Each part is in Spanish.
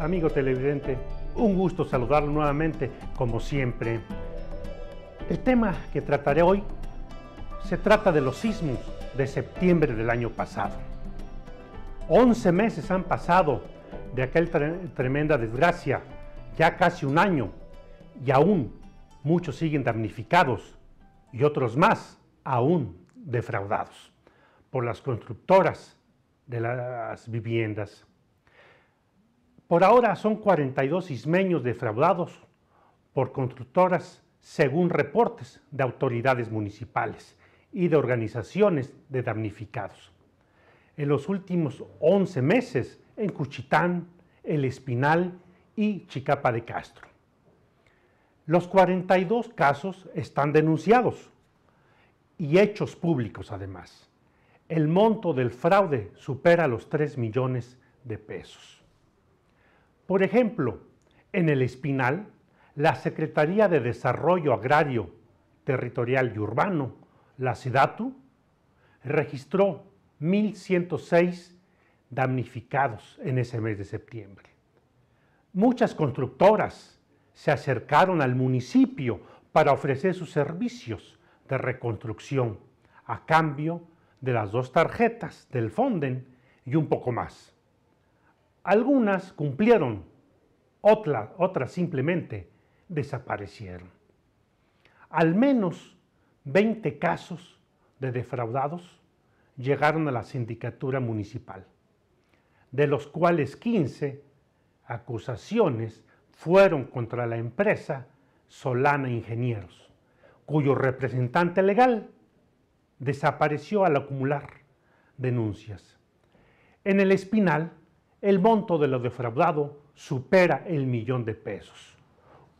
amigo televidente, un gusto saludarlo nuevamente, como siempre. El tema que trataré hoy se trata de los sismos de septiembre del año pasado. 11 meses han pasado de aquella tremenda desgracia, ya casi un año, y aún muchos siguen damnificados y otros más aún defraudados por las constructoras de las viviendas. Por ahora son 42 ismeños defraudados por constructoras según reportes de autoridades municipales y de organizaciones de damnificados. En los últimos 11 meses en Cuchitán, El Espinal y Chicapa de Castro. Los 42 casos están denunciados y hechos públicos además. El monto del fraude supera los 3 millones de pesos. Por ejemplo, en el Espinal, la Secretaría de Desarrollo Agrario, Territorial y Urbano, la SEDATU, registró 1.106 damnificados en ese mes de septiembre. Muchas constructoras se acercaron al municipio para ofrecer sus servicios de reconstrucción a cambio de las dos tarjetas del Fonden y un poco más. Algunas cumplieron, otras, otras simplemente desaparecieron. Al menos 20 casos de defraudados llegaron a la sindicatura municipal, de los cuales 15 acusaciones fueron contra la empresa Solana Ingenieros, cuyo representante legal desapareció al acumular denuncias. En el Espinal el monto de lo defraudado supera el millón de pesos.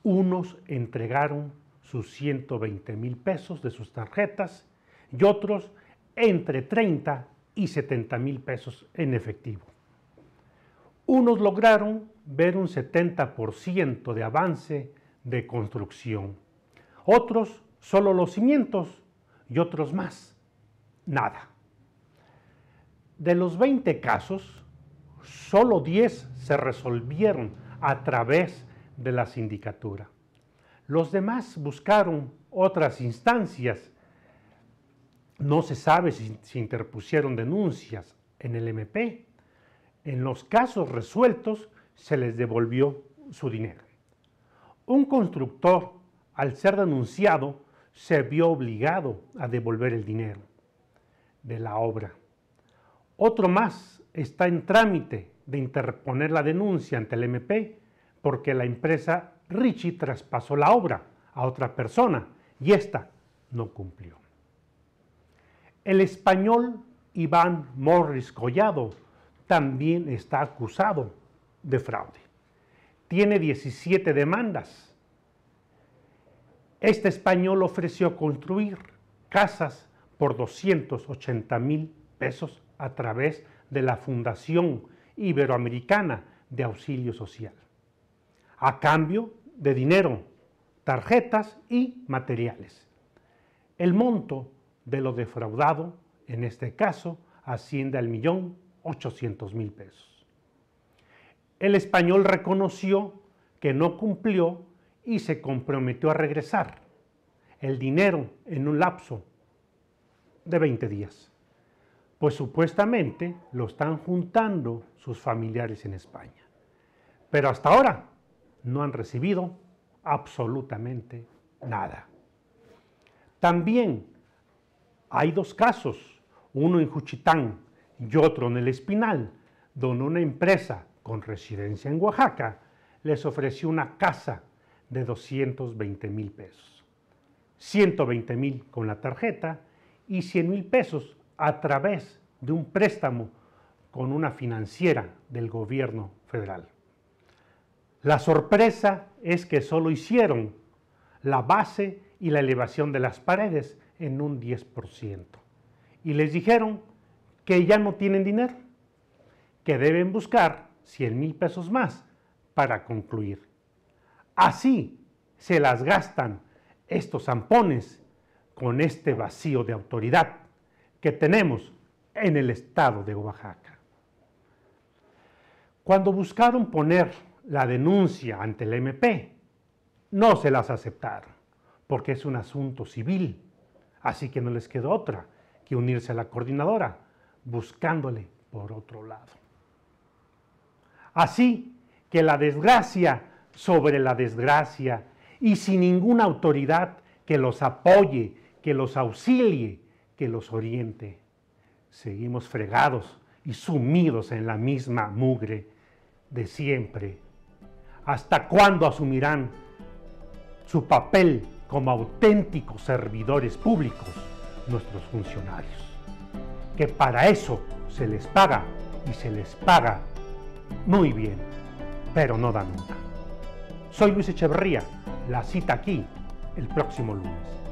Unos entregaron sus 120 mil pesos de sus tarjetas y otros entre 30 y 70 mil pesos en efectivo. Unos lograron ver un 70% de avance de construcción, otros solo los cimientos y otros más, nada. De los 20 casos, solo 10 se resolvieron a través de la sindicatura. Los demás buscaron otras instancias. No se sabe si se interpusieron denuncias en el MP. En los casos resueltos se les devolvió su dinero. Un constructor, al ser denunciado, se vio obligado a devolver el dinero de la obra. Otro más está en trámite de interponer la denuncia ante el MP porque la empresa Richie traspasó la obra a otra persona y esta no cumplió. El español Iván Morris Collado también está acusado de fraude. Tiene 17 demandas. Este español ofreció construir casas por 280 mil pesos a través de de la Fundación Iberoamericana de Auxilio Social, a cambio de dinero, tarjetas y materiales. El monto de lo defraudado, en este caso, asciende al millón ochocientos mil pesos. El español reconoció que no cumplió y se comprometió a regresar el dinero en un lapso de 20 días. Pues supuestamente lo están juntando sus familiares en España. Pero hasta ahora no han recibido absolutamente nada. También hay dos casos, uno en Juchitán y otro en el Espinal, donde una empresa con residencia en Oaxaca les ofreció una casa de 220 mil pesos, 120 mil con la tarjeta y 100 mil pesos a través de un préstamo con una financiera del gobierno federal. La sorpresa es que solo hicieron la base y la elevación de las paredes en un 10%. Y les dijeron que ya no tienen dinero, que deben buscar 100 mil pesos más para concluir. Así se las gastan estos zampones con este vacío de autoridad que tenemos en el estado de Oaxaca. Cuando buscaron poner la denuncia ante el MP, no se las aceptaron, porque es un asunto civil, así que no les quedó otra que unirse a la coordinadora, buscándole por otro lado. Así que la desgracia sobre la desgracia y sin ninguna autoridad que los apoye, que los auxilie, que los oriente. Seguimos fregados y sumidos en la misma mugre de siempre. ¿Hasta cuándo asumirán su papel como auténticos servidores públicos nuestros funcionarios? Que para eso se les paga y se les paga muy bien, pero no da nunca. Soy Luis Echeverría, la cita aquí el próximo lunes.